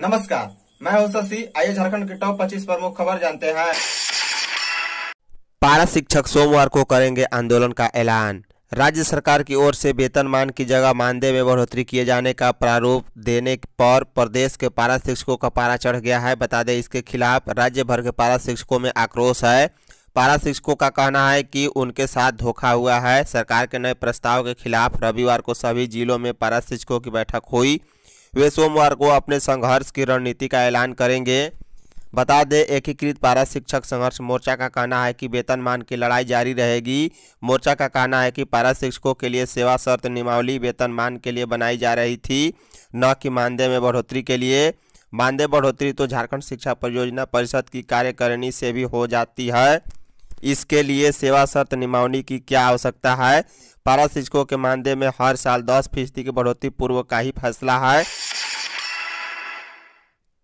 नमस्कार मैं हूं शशि आइए झारखंड के टॉप 25 प्रमुख खबर जानते हैं पारा शिक्षक सोमवार को करेंगे आंदोलन का ऐलान राज्य सरकार की ओर से वेतनमान की जगह मानदेय में बढ़ोतरी किए जाने का प्रारूप देने पर प्रदेश के पारा शिक्षकों का पारा चढ़ गया है बता दें इसके खिलाफ राज्य भर के पारा शिक्षकों में आक्रोश है पारा शिक्षकों का कहना है कि उनके साथ धोखा हुआ है सरकार के नए प्रस्ताव के खिलाफ रविवार को सभी जिलों में पारा शिक्षकों की बैठक हुई वे सोमवार को अपने संघर्ष की रणनीति का ऐलान करेंगे बता दें एकीकृत पारा शिक्षक संघर्ष मोर्चा का कहना है कि वेतन मान की लड़ाई जारी रहेगी मोर्चा का कहना है कि पारा शिक्षकों के लिए सेवा शर्त नियमावली मान के लिए बनाई जा रही थी न कि मानदेय में बढ़ोतरी के लिए मानदेय बढ़ोतरी तो झारखंड शिक्षा परियोजना परिषद की कार्यकारिणी से भी हो जाती है इसके लिए सेवा शर्त नियमावली की क्या आवश्यकता है पारा शिक्षकों के मानदेय में हर साल दस फीसदी की बढ़ोतरी पूर्व का ही फैसला है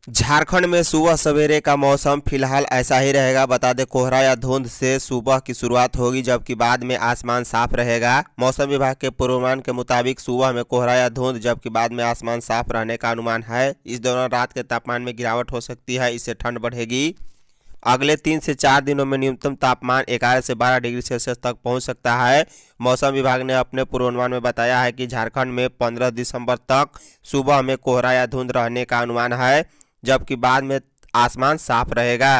झारखंड में सुबह सवेरे का मौसम फिलहाल ऐसा ही रहेगा बता दें कोहरा या धुंध से सुबह की शुरुआत होगी जबकि बाद में आसमान साफ रहेगा मौसम विभाग के पूर्वानुमान के मुताबिक सुबह में कोहरा या धुंध जबकि बाद में आसमान साफ रहने का अनुमान है इस दौरान रात के तापमान में गिरावट हो सकती है इससे ठंड बढ़ेगी अगले तीन से चार दिनों में न्यूनतम तापमान ग्यारह से बारह डिग्री सेल्सियस तक पहुंच सकता है मौसम विभाग ने अपने पूर्वानुमान में बताया है कि झारखंड में पंद्रह दिसंबर तक सुबह में कोहरा या धुंध रहने का अनुमान है जबकि बाद में आसमान साफ रहेगा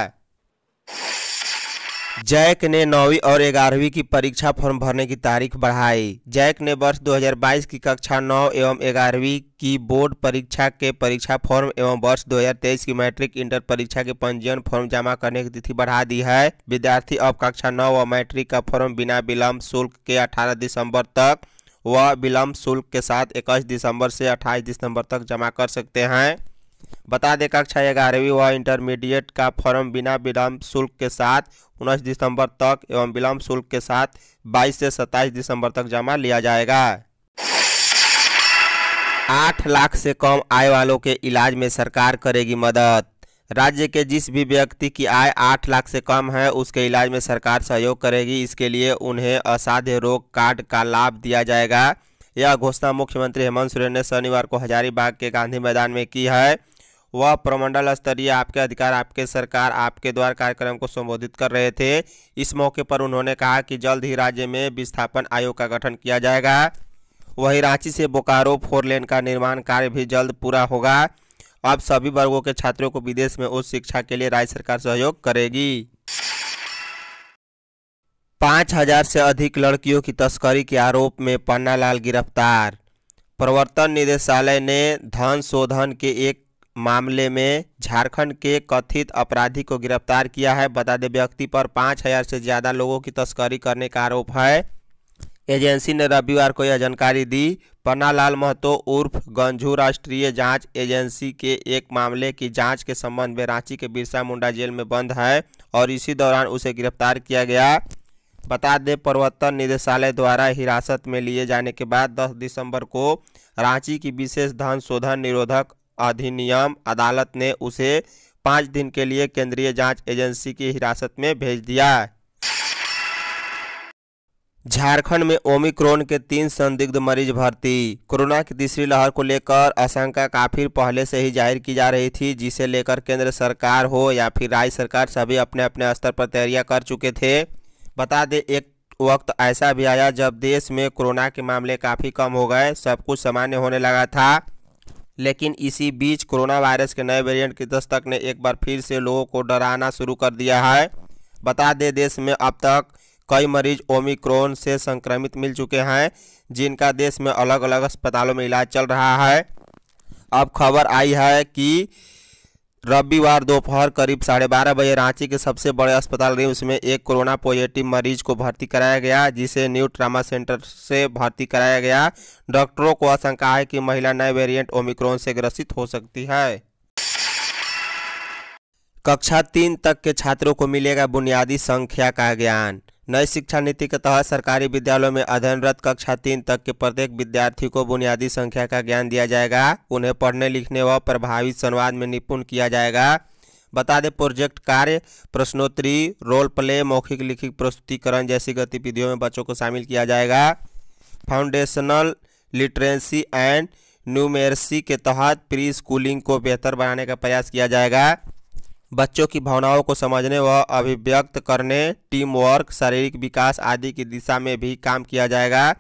जैक ने नौवीं और ग्यारहवीं की परीक्षा फॉर्म भरने की तारीख बढ़ाई जैक ने वर्ष 2022 की कक्षा नौ एवं ग्यारहवीं की बोर्ड परीक्षा के परीक्षा फॉर्म एवं वर्ष 2023 की मैट्रिक इंटर परीक्षा के पंजीयन फॉर्म जमा करने की तिथि बढ़ा दी है विद्यार्थी अब कक्षा नौ व मैट्रिक का फॉर्म बिना विलम्ब शुल्क के अठारह दिसम्बर तक व विलम्ब शुल्क के साथ इक्कीस दिसम्बर से अट्ठाईस दिसम्बर तक जमा कर सकते हैं बता दें कक्षा ग्यारहवीं व इंटरमीडिएट का फॉर्म बिना विलम्ब शुल्क के साथ उन्नीस दिसंबर तक एवं विलम्ब शुल्क के साथ 22 से 27 दिसंबर तक जमा लिया जाएगा आठ लाख से कम आय वालों के इलाज में सरकार करेगी मदद राज्य के जिस भी व्यक्ति की आय आठ लाख से कम है उसके इलाज में सरकार सहयोग करेगी इसके लिए उन्हें असाध्य रोग कार्ड का लाभ दिया जाएगा यह घोषणा मुख्यमंत्री हेमंत सोरेन ने शनिवार को हजारीबाग के गांधी मैदान में की है वह प्रमंडल स्तरीय आपके अधिकार आपके सरकार आपके द्वार कार्यक्रम को संबोधित कर रहे थे इस मौके पर उन्होंने कहा कि जल्द ही राज्य में विस्थापन आयोग का गठन किया जाएगा वहीं रांची से बोकारो फोर लेन का निर्माण कार्य भी जल्द पूरा होगा अब सभी वर्गों के छात्रों को विदेश में उच्च शिक्षा के लिए राज्य सरकार सहयोग करेगी पाँच हजार से अधिक लड़कियों की तस्करी के आरोप में पन्नालाल गिरफ्तार प्रवर्तन निदेशालय ने धन शोधन के एक मामले में झारखंड के कथित अपराधी को गिरफ्तार किया है बता दें व्यक्ति पर पाँच हजार से ज़्यादा लोगों की तस्करी करने का आरोप है एजेंसी ने रविवार को यह जानकारी दी पन्नालाल महतो उर्फ गंझू राष्ट्रीय जांच एजेंसी के एक मामले की जांच के संबंध में रांची के बिरसा मुंडा जेल में बंद है और इसी दौरान उसे गिरफ्तार किया गया बता दें प्रवर्तन निदेशालय द्वारा हिरासत में लिए जाने के बाद 10 दिसंबर को रांची की विशेष धन शोधन निरोधक अधिनियम अदालत ने उसे पाँच दिन के लिए केंद्रीय जांच एजेंसी की हिरासत में भेज दिया झारखंड में ओमिक्रोन के तीन संदिग्ध मरीज भर्ती कोरोना की तीसरी लहर को लेकर आशंका काफ़ी पहले से ही जाहिर की जा रही थी जिसे लेकर केंद्र सरकार हो या फिर राज्य सरकार सभी अपने अपने स्तर पर तैयारियां कर चुके थे बता दें एक वक्त ऐसा भी आया जब देश में कोरोना के मामले काफ़ी कम हो गए सब कुछ सामान्य होने लगा था लेकिन इसी बीच कोरोना वायरस के नए वेरिएंट की दस्तक ने एक बार फिर से लोगों को डराना शुरू कर दिया है बता दें देश में अब तक कई मरीज ओमिक्रोन से संक्रमित मिल चुके हैं जिनका देश में अलग अलग अस्पतालों में इलाज चल रहा है अब खबर आई है कि रविवार दोपहर करीब साढ़े बारह बजे रांची के सबसे बड़े अस्पताल रिम्स में एक कोरोना पॉजिटिव मरीज को भर्ती कराया गया जिसे न्यू ट्रामा सेंटर से भर्ती कराया गया डॉक्टरों को आशंका है कि महिला नए वेरिएंट ओमिक्रॉन से ग्रसित हो सकती है कक्षा तीन तक के छात्रों को मिलेगा बुनियादी संख्या का ज्ञान नई शिक्षा नीति के तहत सरकारी विद्यालयों में अध्ययनरत कक्षा तीन तक के प्रत्येक विद्यार्थी को बुनियादी संख्या का ज्ञान दिया जाएगा उन्हें पढ़ने लिखने व प्रभावी संवाद में निपुण किया जाएगा बता दें प्रोजेक्ट कार्य प्रश्नोत्तरी रोल प्ले मौखिक लिखित प्रस्तुतिकरण जैसी गतिविधियों में बच्चों को शामिल किया जाएगा फाउंडेशनल लिटरेसी एंड न्यूमेरसी के तहत प्री स्कूलिंग को बेहतर बनाने का प्रयास किया जाएगा बच्चों की भावनाओं को समझने व अभिव्यक्त करने टीम वर्क शारीरिक विकास आदि की दिशा में भी काम किया जाएगा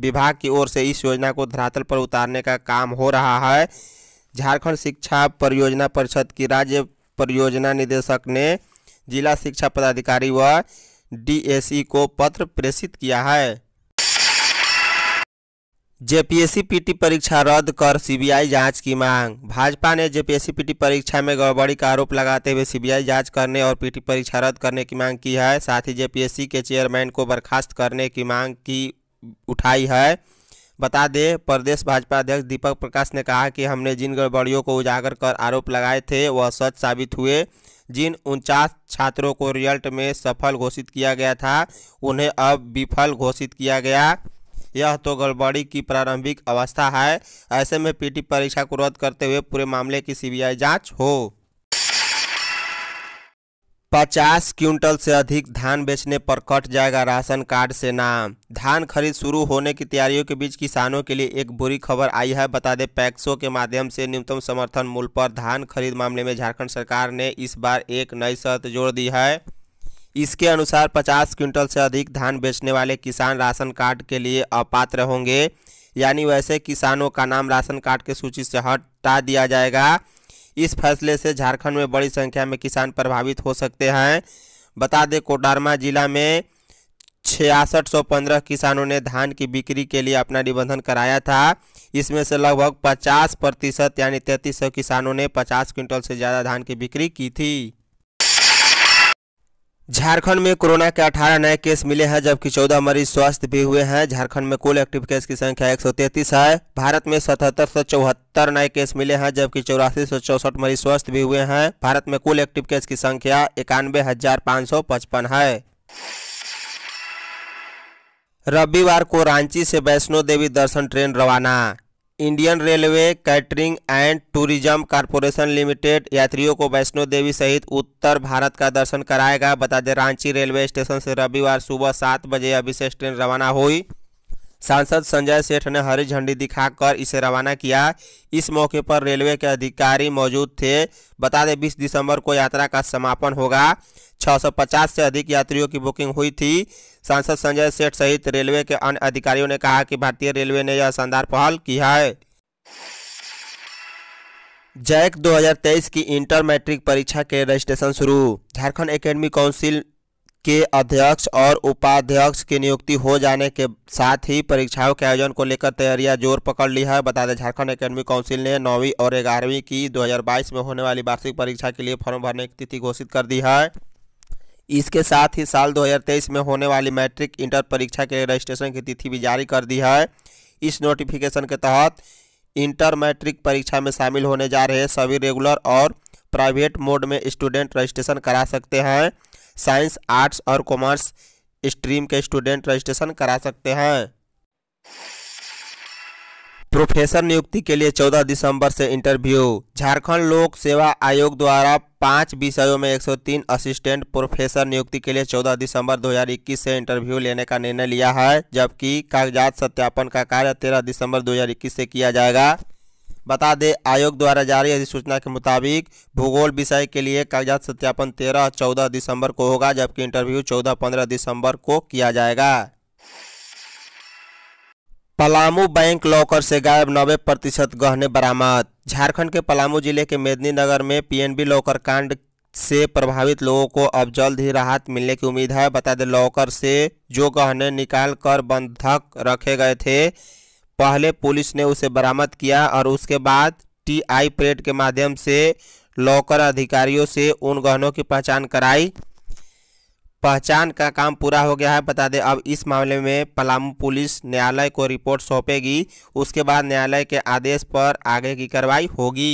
विभाग की ओर से इस योजना को धरातल पर उतारने का काम हो रहा है झारखंड शिक्षा परियोजना परिषद की राज्य परियोजना निदेशक ने जिला शिक्षा पदाधिकारी व डीएसई को पत्र प्रेषित किया है जेपीएससी पीटी परीक्षा रद्द कर सीबीआई जांच की मांग भाजपा ने जेपीएससी पीटी परीक्षा में गड़बड़ी का आरोप लगाते हुए सीबीआई जांच करने और पीटी परीक्षा रद्द करने की मांग की है साथ ही जेपीएससी के चेयरमैन को बर्खास्त करने की मांग की उठाई है बता दें प्रदेश भाजपा अध्यक्ष दीपक प्रकाश ने कहा कि हमने जिन गड़बड़ियों को उजागर कर आरोप लगाए थे वह सच साबित हुए जिन उनचास छात्रों को रिजल्ट में सफल घोषित किया गया था उन्हें अब विफल घोषित किया गया यह तो गड़बड़ी की प्रारंभिक अवस्था है ऐसे में पीटी परीक्षा को रद्द करते हुए पूरे मामले की सीबीआई जांच हो पचास क्विंटल से अधिक धान बेचने पर कट जाएगा राशन कार्ड से नाम धान खरीद शुरू होने की तैयारियों के बीच किसानों के लिए एक बुरी खबर आई है बता दें पैक्सो के माध्यम से न्यूनतम समर्थन मूल्य पर धान खरीद मामले में झारखंड सरकार ने इस बार एक नई शर्त जोड़ दी है इसके अनुसार 50 क्विंटल से अधिक धान बेचने वाले किसान राशन कार्ड के लिए अपात्र होंगे यानी वैसे किसानों का नाम राशन कार्ड के सूची से हटा दिया जाएगा इस फैसले से झारखंड में बड़ी संख्या में किसान प्रभावित हो सकते हैं बता दें कोडरमा जिला में छियासठ किसानों ने धान की बिक्री के लिए अपना निबंधन कराया था इसमें से लगभग 50 प्रतिशत यानी तैंतीस किसानों ने 50 क्विंटल से ज़्यादा धान की बिक्री की थी झारखंड में कोरोना के 18 नए केस मिले हैं जबकि 14 मरीज स्वस्थ भी हुए हैं झारखंड में कुल एक्टिव केस की संख्या एक है भारत में सतहत्तर सौ चौहत्तर नए केस मिले हैं जबकि चौरासी सौ चौसठ मरीज स्वस्थ भी हुए हैं भारत में कुल एक्टिव केस की संख्या इक्यानवे हजार पाँच सौ पचपन है रविवार को रांची से वैष्णो देवी दर्शन ट्रेन रवाना Indian Railway Catering and Tourism Corporation Limited यात्रियों को वैष्णो देवी सहित उत्तर भारत का दर्शन कराएगा बता दें रांची रेलवे स्टेशन से रविवार सुबह सात बजे से ट्रेन रवाना हुई सांसद संजय सेठ ने हरी झंडी दिखाकर इसे रवाना किया इस मौके पर रेलवे के अधिकारी मौजूद थे बता दें बीस दिसंबर को यात्रा का समापन होगा 650 से अधिक यात्रियों की बुकिंग हुई थी सांसद संजय सेठ सहित रेलवे के अन्य अधिकारियों ने कहा कि भारतीय रेलवे ने यह शानदार पहल की है जैक 2023 की इंटर मैट्रिक परीक्षा के रजिस्ट्रेशन शुरू झारखंड एकेडमी काउंसिल के अध्यक्ष और उपाध्यक्ष की नियुक्ति हो जाने के साथ ही परीक्षाओं के आयोजन को लेकर तैयारियां जोर पकड़ ली है बता दें झारखंड एकेडमिक काउंसिल ने नौवीं और ग्यारहवीं की 2022 में होने वाली वार्षिक परीक्षा के लिए फॉर्म भरने की तिथि घोषित कर दी है इसके साथ ही साल 2023 में होने वाली मैट्रिक इंटर परीक्षा के लिए रजिस्ट्रेशन की तिथि भी जारी कर दी है इस नोटिफिकेशन के तहत इंटर मैट्रिक परीक्षा में शामिल होने जा रहे सभी रेगुलर और प्राइवेट मोड में स्टूडेंट रजिस्ट्रेशन करा सकते हैं साइंस आर्ट्स और कॉमर्स स्ट्रीम के स्टूडेंट रजिस्ट्रेशन करा सकते हैं प्रोफेसर नियुक्ति के लिए 14 दिसंबर से इंटरव्यू झारखंड लोक सेवा आयोग द्वारा पांच विषयों में 103 असिस्टेंट प्रोफेसर नियुक्ति के लिए 14 दिसंबर 2021 से इंटरव्यू लेने का निर्णय लिया है जबकि कागजात सत्यापन का कार्य 13 दिसंबर 2021 से किया जाएगा बता दें आयोग द्वारा जारी अधिसूचना के मुताबिक भूगोल विषय के लिए कागजात सत्यापन तेरह चौदह दिसंबर को होगा जबकि इंटरव्यू चौदह पंद्रह दिसंबर को किया जाएगा पलामू बैंक लॉकर से गायब नब्बे प्रतिशत गहने बरामद झारखंड के पलामू जिले के नगर में पीएनबी लॉकर कांड से प्रभावित लोगों को अब जल्द ही राहत मिलने की उम्मीद है बता दें लॉकर से जो गहने निकाल कर बंधक रखे गए थे पहले पुलिस ने उसे बरामद किया और उसके बाद टीआई परेड के माध्यम से लॉकर अधिकारियों से उन गहनों की पहचान कराई पहचान का काम पूरा हो गया है बता दें अब इस मामले में पलामू पुलिस न्यायालय को रिपोर्ट सौंपेगी उसके बाद न्यायालय के आदेश पर आगे की कार्रवाई होगी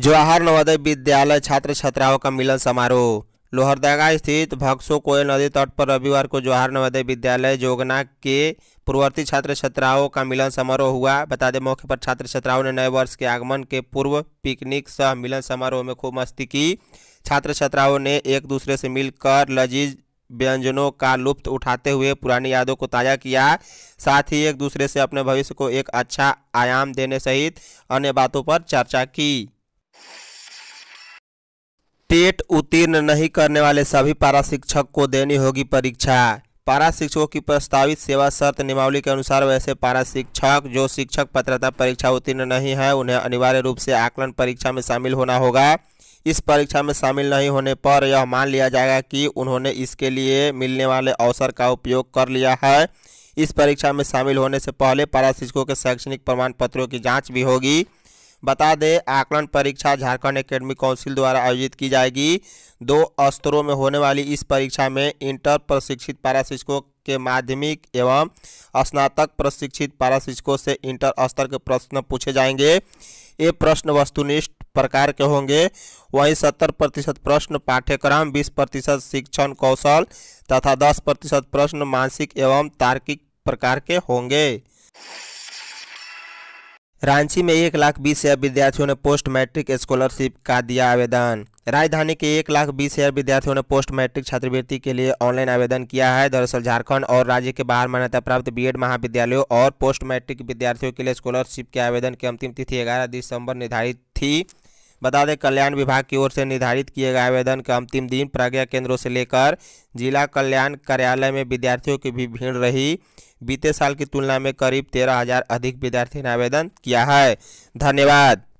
जवाहर नवोदय विद्यालय छात्र छात्राओं का मिलन समारोह लोहरदगा स्थित भक्सो कोयल नदी तट पर रविवार को जवाहर नवोदय विद्यालय जोगना के पूर्ववर्ती छात्र छात्राओं का मिलन समारोह हुआ बता दें मौके पर छात्र छात्राओं ने नए वर्ष के आगमन के पूर्व पिकनिक सह मिलन समारोह में खूब मस्ती की छात्र छात्राओं ने एक दूसरे से मिलकर लजीज व्यंजनों का लुप्त उठाते हुए पुरानी यादों को ताज़ा किया साथ ही एक दूसरे से अपने भविष्य को एक अच्छा आयाम देने सहित अन्य बातों पर चर्चा की टेट उत्तीर्ण नहीं करने वाले सभी पारा शिक्षक को देनी होगी परीक्षा पारा शिक्षकों की प्रस्तावित सेवा शर्त नियमावली के अनुसार वैसे पारा शिक्षक जो शिक्षक पत्रता परीक्षा उत्तीर्ण नहीं है उन्हें अनिवार्य रूप से आकलन परीक्षा में शामिल होना होगा इस परीक्षा में शामिल नहीं होने पर यह मान लिया जाएगा कि उन्होंने इसके लिए मिलने वाले अवसर का उपयोग कर लिया है इस परीक्षा में शामिल होने से पहले पारा शिक्षकों के शैक्षणिक प्रमाण पत्रों की जाँच भी होगी बता दें आकलन परीक्षा झारखंड एकेडमी काउंसिल द्वारा आयोजित की जाएगी दो स्तरों में होने वाली इस परीक्षा में इंटर प्रशिक्षित पारा शिक्षकों के माध्यमिक एवं स्नातक प्रशिक्षित पारा शिक्षकों से इंटर स्तर के प्रश्न पूछे जाएंगे ये प्रश्न वस्तुनिष्ठ प्रकार के होंगे वहीं सत्तर प्रतिशत प्रश्न पाठ्यक्रम बीस प्रतिशत शिक्षण कौशल तथा दस प्रतिशत प्रश्न मानसिक एवं तार्किक प्रकार के होंगे रांची में एक लाख बीस हजार विद्यार्थियों ने पोस्ट मैट्रिक स्कॉलरशिप का दिया आवेदन राजधानी के एक लाख बीस हजार विद्यार्थियों ने पोस्ट मैट्रिक छात्रवृत्ति के लिए ऑनलाइन आवेदन किया है दरअसल झारखंड और राज्य के बाहर मान्यता प्राप्त बीएड महाविद्यालयों और पोस्ट मैट्रिक विद्यार्थियों के लिए स्कॉलरशिप के आवेदन की अंतिम तिथि ग्यारह दिसंबर निर्धारित थी बता दें कल्याण विभाग की ओर से निर्धारित किए गए आवेदन का अंतिम दिन प्रज्ञा केंद्रों से लेकर जिला कल्याण कार्यालय में विद्यार्थियों की भी भीड़ रही बीते साल की तुलना में करीब तेरह हजार अधिक विद्यार्थी ने आवेदन किया है धन्यवाद